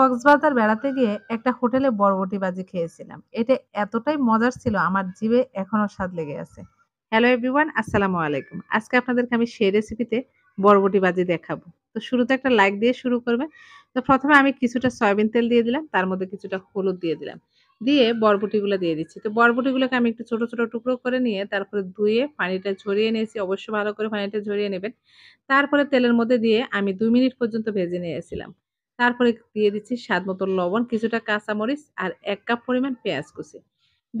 কক্সবাজার বেড়াতে গিয়ে একটা হোটেলে বরবটি বাজি খেয়েছিলাম এটা এতটাই মজার ছিল আমার জিভে এখনো স্বাদ লেগে আছে হ্যালো এভরিওয়ান আসসালামু আলাইকুম আজকে আপনাদেরকে আমি সেই রেসিপিতে বরবটি বাজি দেখাবো তো শুরুতে একটা লাইক দিয়ে শুরু করবেন তো প্রথমে আমি কিছুটা সয়াবিন তেল দিয়ে দিলাম তার মধ্যে কিছুটা হলুদ দিয়ে দিলাম দিয়ে বরবটিগুলো দিয়ে দিচ্ছি তো বরবটিগুলোকে আমি একটু ছোটো ছোটো টুকরো করে নিয়ে তারপরে ধুয়ে পানিটা ঝরিয়ে নিয়েছি অবশ্যই ভালো করে পানিটা ঝরিয়ে নেবেন তারপরে তেলের মধ্যে দিয়ে আমি দুই মিনিট পর্যন্ত ভেজে নিয়েছিলাম তারপরে দিয়ে দিচ্ছি স্বাদ মতো লবণ কিছুটা কাঁচামরিচ আর এক কাপ পরিমাণ পেঁয়াজ কুচি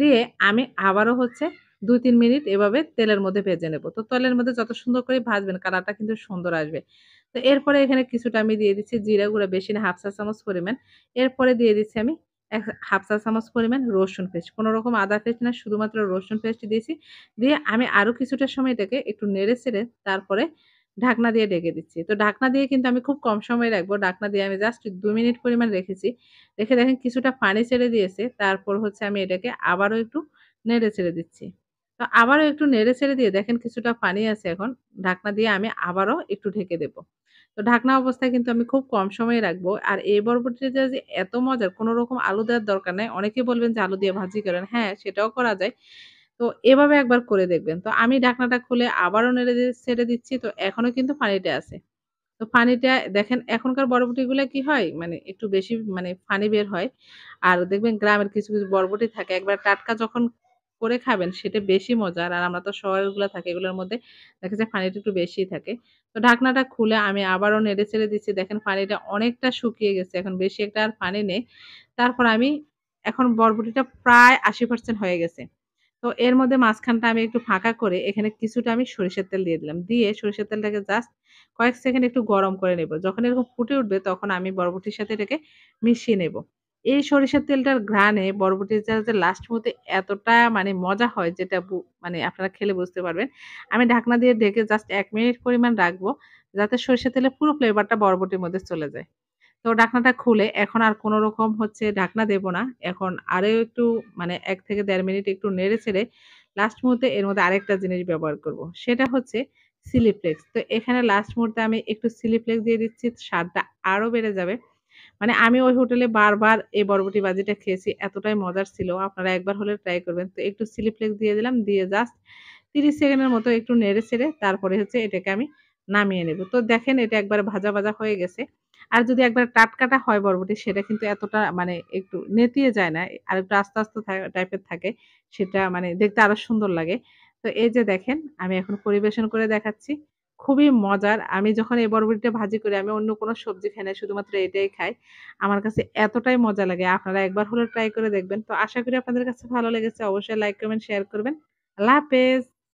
দিয়ে আমি আবারও হচ্ছে দুই তিন মিনিট এভাবে তেলের মধ্যে ভেজে নেব তো তেলের মধ্যে যত সুন্দর করে ভাজবেন কালারটা কিন্তু সুন্দর আসবে তো এরপরে এখানে কিছুটা আমি দিয়ে দিচ্ছি জিরা গুঁড়া বেশি না হাফ চা চামচ পরিমাণ এরপরে দিয়ে দিচ্ছি আমি এক হাফ চা চামচ পরিমাণ রসুন পেস্ট কোনো রকম আদা পেস্ট না শুধুমাত্র রসুন পেস্ট দিয়েছি দিয়ে আমি আরও কিছুটা সময় এটাকে একটু নেড়ে ছেড়ে তারপরে ঢাকনা দিয়ে ঢেকে দিচ্ছি তো ঢাকনা দিয়ে কিন্তু আমি খুব কম সময় রাখবো ঢাকনা দিয়ে আমি জাস্ট দু মিনিট পরিমাণ রেখেছি রেখে দেখেন কিছুটা পানি ছেড়ে দিয়েছে তারপর হচ্ছে আমি এটাকে আবারও একটু নেড়ে ছেড়ে দিচ্ছি তো আবারও একটু নেড়ে ছেড়ে দিয়ে দেখেন কিছুটা পানি আছে এখন ঢাকনা দিয়ে আমি আবারও একটু ঢেকে দেব তো ঢাকনা অবস্থায় কিন্তু আমি খুব কম সময়ে রাখবো আর এই বরবটিটা যে এত মজার কোনো রকম আলু দেওয়ার দরকার নেই অনেকে বলবেন যে আলু দিয়ে ভাজি করেন হ্যাঁ সেটাও করা যায় তো এভাবে একবার করে দেখবেন তো আমি ঢাকনাটা খুলে আবারও নেড়ে ছেড়ে দিচ্ছি তো এখনও কিন্তু পানিটা আছে তো পানিটা দেখেন এখনকার বরবটিগুলো কি হয় মানে একটু বেশি মানে পানি বের হয় আর দেখবেন গ্রামের কিছু কিছু বরবটি থাকে একবার টাটকা যখন করে খাবেন সেটা বেশি মজার আর আমরা তো শহরগুলো থাকে এগুলোর মধ্যে দেখা যায় পানিটা একটু বেশি থাকে তো ঢাকনাটা খুলে আমি আবারও নেড়ে ছেড়ে দিচ্ছি দেখেন পানিটা অনেকটা শুকিয়ে গেছে এখন বেশি একটা আর পানি নেই তারপর আমি এখন বরবটিটা প্রায় আশি পার্সেন্ট হয়ে গেছে তো এর মধ্যে মাঝখানটা আমি একটু ফাঁকা করে এখানে কিছুটা আমি সরিষার তেল দিয়ে দিলাম দিয়ে সরিষার তেলটাকে জাস্ট কয়েক সেকেন্ড একটু গরম করে নেব যখন এরকম ফুটে উঠবে তখন আমি বরবটির সাথে এটাকে মিশিয়ে নেব এই সরিষার তেলটার ঘ্রাণে বরবটির যে লাস্ট মুহূর্তে এতটা মানে মজা হয় যেটা মানে আপনারা খেলে বুঝতে পারবেন আমি ঢাকনা দিয়ে ঢেকে জাস্ট এক মিনিট পরিমাণ রাখবো যাতে সরিষার তেলে পুরো ফ্লেভারটা বরবটির মধ্যে চলে যায় তো ঢাকনাটা খুলে এখন আর কোনো রকম হচ্ছে ঢাকনা দেব না এখন আরও একটু মানে এক থেকে দেড় মিনিট একটু নেড়ে ছেড়ে লাস্ট মুহূর্তে এর মধ্যে আরেকটা জিনিস ব্যবহার করব। সেটা হচ্ছে সিলিপ্লেক্স তো এখানে লাস্ট মুহূর্তে আমি একটু সিলিপ্লেক্স দিয়ে দিচ্ছি স্বাদটা আরও বেড়ে যাবে মানে আমি ওই হোটেলে বারবার এই বরবটি বাজিটা খেয়েছি এতটাই মজার ছিল আপনারা একবার হলে ট্রাই করবেন তো একটু সিলিপ্লেক্স দিয়ে দিলাম দিয়ে জাস্ট তিরিশ সেকেন্ডের মতো একটু নেড়ে ছেড়ে তারপরে হচ্ছে এটাকে আমি নামিয়ে নেব তো দেখেন এটা একবার ভাজা ভাজা হয়ে গেছে আর যদি একবার টাটকাটা হয় বরবটি সেটা কিন্তু এতটা মানে একটু নেতিয়ে যায় না আর একটু আস্তে আস্তে টাইপের থাকে সেটা মানে দেখতে আরো সুন্দর লাগে তো এই যে দেখেন আমি এখন পরিবেশন করে দেখাচ্ছি খুবই মজার আমি যখন এই বরবটিটা ভাজি করি আমি অন্য কোনো সবজি খাই না শুধুমাত্র এটাই খাই আমার কাছে এতটাই মজা লাগে আপনারা একবার হলেও ট্রাই করে দেখবেন তো আশা করি আপনাদের কাছে ভালো লেগেছে অবশ্যই লাইক কমেন্ট শেয়ার করবেন আল্লাহ হাফেজ